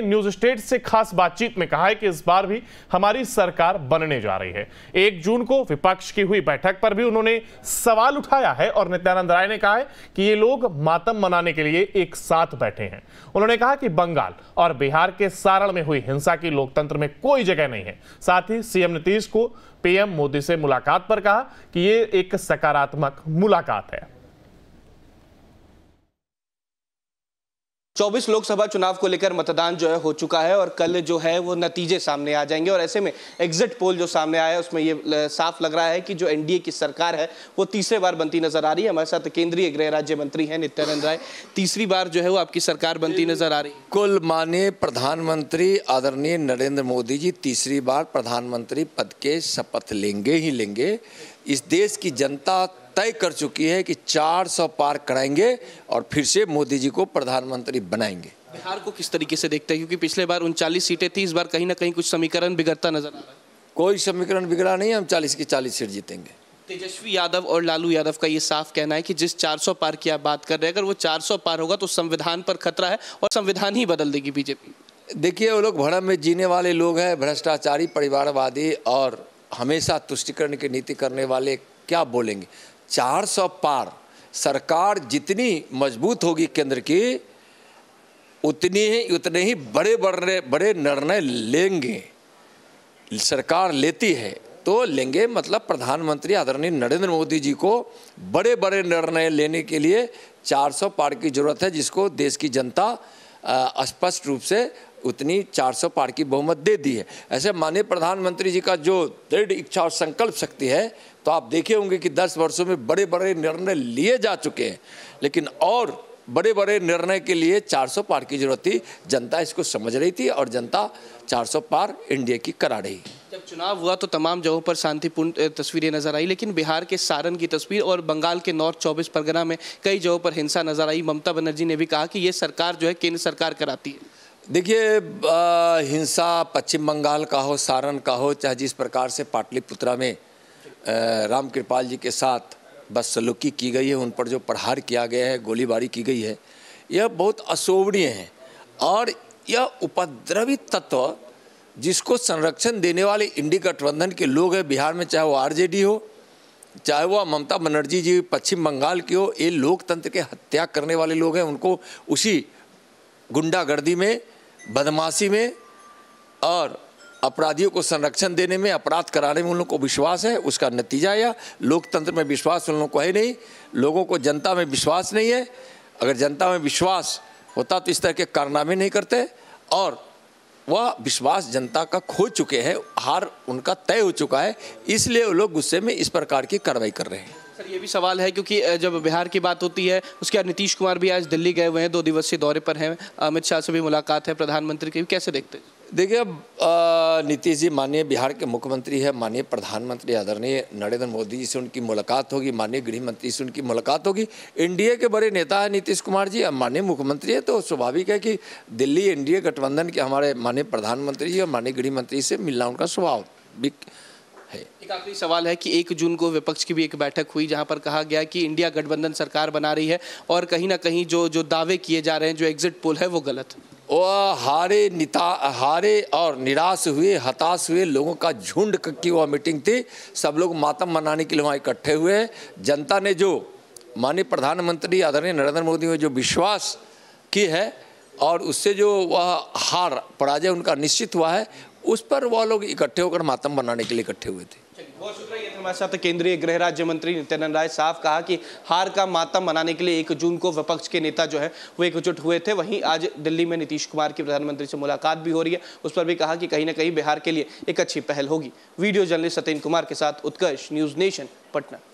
ने news state से खास बातचीत में कहा है कि इस बार भी हमारी सरकार बनने जा रही है एक जून को विपक्ष की हुई बैठक पर भी उन्होंने सवाल उठाया है और नित्यानंद राय ने कहा है कि ये लोग मातम मनाने के लिए एक साथ बैठे हैं उन्होंने कहा कि बंगाल और बिहार के सारण में हुई हिंसा की लोकतंत्र में कोई जगह नहीं है साथ ही सीएम नीतीश को पीएम मोदी से मुलाकात पर कहा कि ये एक सकारात्मक मुलाकात है चौबीस लोकसभा चुनाव को लेकर मतदान जो है हो चुका है और कल जो है वो नतीजे सामने आ जाएंगे और ऐसे में एग्जिट पोल जो सामने आया है उसमें ये साफ लग रहा है कि जो एनडीए की सरकार है वो तीसरे बार बनती नजर आ रही है हमारे साथ केंद्रीय गृह राज्य मंत्री हैं नित्यानंद राय तीसरी बार जो है वो आपकी सरकार बनती नजर आ रही है कुल माननीय प्रधानमंत्री आदरणीय नरेंद्र मोदी जी तीसरी बार प्रधानमंत्री पद के शपथ लेंगे ही लेंगे इस देश की जनता तय कर चुकी है कि 400 पार कराएंगे और फिर से मोदी जी को प्रधानमंत्री बनाएंगे बिहार को किस तरीके से देखते हैं क्योंकि पिछले बार उनचालीस सीटें थी इस बार कहीं ना कहीं कुछ समीकरण बिगड़ता नजर आ रहा है कोई समीकरण बिगड़ा नहीं हम चालीस की चालीस सीट जीतेंगे तेजस्वी यादव और लालू यादव का ये साफ कहना है कि जिस 400 पार की आप बात कर रहे हैं अगर वो 400 पार होगा तो संविधान पर खतरा है और संविधान ही बदल देगी बीजेपी देखिए वो लोग भड़म में जीने वाले लोग हैं भ्रष्टाचारी परिवारवादी और हमेशा तुष्टिकरण की नीति करने वाले क्या बोलेंगे 400 पार सरकार जितनी मजबूत होगी केंद्र की उतनी ही उतने ही बड़े बड़े बड़े निर्णय लेंगे सरकार लेती है तो लेंगे मतलब प्रधानमंत्री आदरणीय नरेंद्र मोदी जी को बड़े बड़े निर्णय लेने के लिए 400 पार की जरूरत है जिसको देश की जनता स्पष्ट रूप से उतनी 400 पार की बहुमत दे दी है ऐसे माननीय प्रधानमंत्री जी का जो दृढ़ इच्छा और संकल्प शक्ति है तो आप देखे होंगे कि 10 वर्षों में बड़े बड़े निर्णय लिए जा चुके हैं लेकिन और बड़े बड़े निर्णय के लिए 400 पार की जरूरत थी जनता इसको समझ रही थी और जनता 400 पार इंडिया की करा रही जब चुनाव हुआ तो तमाम जगहों पर शांतिपूर्ण तस्वीरें नजर आई लेकिन बिहार के सारण की तस्वीर और बंगाल के नॉर्थ चौबीस परगना में कई जगहों पर हिंसा नजर आई ममता बनर्जी ने भी कहा कि ये सरकार जो है केंद्र सरकार कराती है देखिए हिंसा पश्चिम बंगाल का हो सारण का हो चाहे जिस प्रकार से पाटलिपुत्रा में राम कृपाल जी के साथ बदसलूकी की गई है उन पर जो प्रहार किया गया है गोलीबारी की गई है यह बहुत अशोभनीय है और यह उपद्रवी तत्व जिसको संरक्षण देने वाले इंडी गठबंधन के लोग हैं बिहार में चाहे वो आरजेडी हो चाहे वह ममता बनर्जी जी पश्चिम बंगाल की हो ये लोकतंत्र के हत्या करने वाले लोग हैं उनको उसी गुंडागर्दी में बदमाशी में और अपराधियों को संरक्षण देने में अपराध कराने में उन लोगों को विश्वास है उसका नतीजा या लोकतंत्र में विश्वास उन लोगों को है नहीं लोगों को जनता में विश्वास नहीं है अगर जनता में विश्वास होता तो इस तरह के कारनामे नहीं करते और वह विश्वास जनता का खो चुके हैं हार उनका तय हो चुका है इसलिए वो लोग गुस्से में इस प्रकार की कार्रवाई कर रहे हैं सर ये भी सवाल है क्योंकि जब बिहार की बात होती है उसके बाद नीतीश कुमार भी आज दिल्ली गए हुए हैं दो दिवसीय दौरे पर हैं अमित शाह से भी मुलाकात है प्रधानमंत्री की कैसे देखते हैं देखिए अब नीतीश जी माननीय बिहार के मुख्यमंत्री है माननीय प्रधानमंत्री आदरणीय नरेंद्र मोदी जी से उनकी मुलाकात होगी माननीय गृह मंत्री से उनकी मुलाकात होगी एनडीए के बड़े नेता है नीतीश कुमार जी अब माननीय मुख्यमंत्री है तो स्वाभाविक है कि दिल्ली एनडीए गठबंधन के हमारे माननीय प्रधानमंत्री जी और माननीय गृह मंत्री से मिलना उनका स्वभाव है एक आखिरी सवाल है कि एक जून को विपक्ष की भी एक बैठक हुई जहां पर कहा गया कि इंडिया गठबंधन सरकार बना रही है और कहीं ना कहीं जो जो दावे किए जा रहे हैं जो एग्जिट पोल है वो गलत हारे निता हारे और निराश हुए हताश हुए लोगों का झुंड की वह मीटिंग थी सब लोग मातम मनाने के लिए वहाँ इकट्ठे हुए जनता ने जो माननीय प्रधानमंत्री आदरणीय नरेंद्र मोदी में जो विश्वास की है और उससे जो वह हार पराजय उनका निश्चित हुआ है उस पर वह लोग इकट्ठे होकर मातम बनाने के लिए इकट्ठे हुए थे बहुत शुक्रिया हमारे साथ केंद्रीय गृह राज्य मंत्री नित्यानंद राय साफ कहा कि हार का मातम मनाने के लिए एक जून को विपक्ष के नेता जो है वो एकजुट हुए थे वहीं आज दिल्ली में नीतीश कुमार की प्रधानमंत्री से मुलाकात भी हो रही है उस पर भी कहा कि कहीं ना कहीं बिहार के लिए एक अच्छी पहल होगी वीडियो जर्नलिस्ट सत्येंद्र कुमार के साथ उत्कर्ष न्यूज नेशन पटना